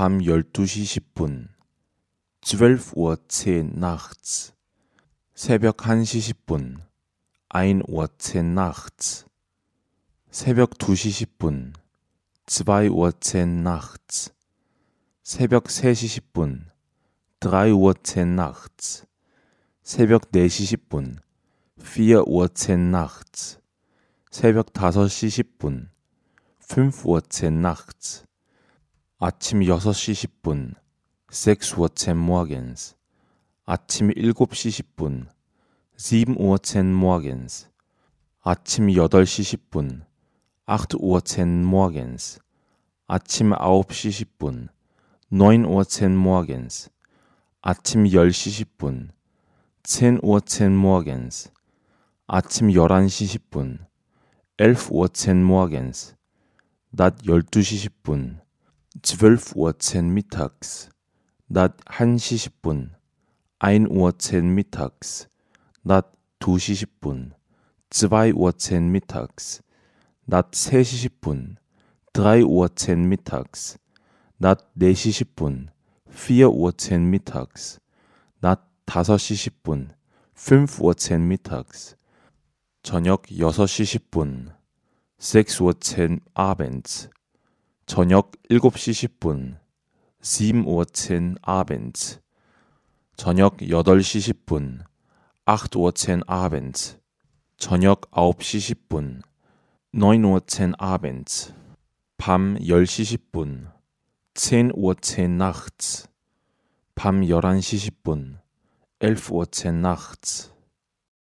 밤 12시 10분 12.10 Uhr nachts 새벽 1시 10분 1.10 Uhr nachts 새벽 2시 10분 2.10 Uhr nachts 새벽 3시 10분 3.10 Uhr nachts 새벽 4시 10분 4.10 Uhr nachts 새벽 5시 10분 5.10 Uhr nachts 아침 6시 10분 Sex Uhr 10 morgens 아침 7시 10분 7 Uhr 10 morgens 아침 8시 10분 8 Uhr 10 morgens 아침 9시 10분 9 Uhr 10 morgens 아침 10시 10분 10 Uhr 10 morgens 아침 11시 10분 11 Uhr 10 morgens 낮 12시 10분 12.10 Uhr mittags, 낮 1시 10분, 1.10 Uhr mittags, 낮 2시 10분, 2.10 Uhr mittags, 낮 3시 10분, 3.10 Uhr mittags, 낮 4시 10분, 4.10 Uhr mittags, 낮 5시 10분, 5.10 Uhr mittags, 저녁 6시 10분, 6.10 Uhr abends, 저녁 7시 10분 7:10 Abend 저녁 8시 10분 8:10 Abend 저녁 9시 10분 9:10 Abend 밤 10시 10분 10:10 Nachts 밤 11시 10분 11:10 Nachts